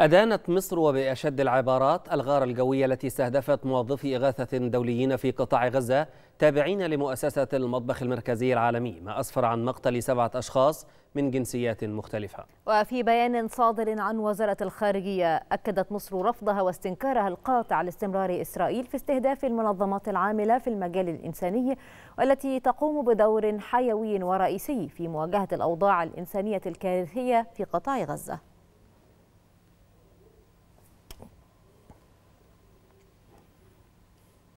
أدانت مصر وبأشد العبارات الغارة الجوية التي استهدفت موظفي إغاثة دوليين في قطاع غزة تابعين لمؤسسة المطبخ المركزي العالمي ما أسفر عن مقتل سبعة أشخاص من جنسيات مختلفة وفي بيان صادر عن وزارة الخارجية أكدت مصر رفضها واستنكارها القاطع لاستمرار إسرائيل في استهداف المنظمات العاملة في المجال الإنساني والتي تقوم بدور حيوي ورئيسي في مواجهة الأوضاع الإنسانية الكارثية في قطاع غزة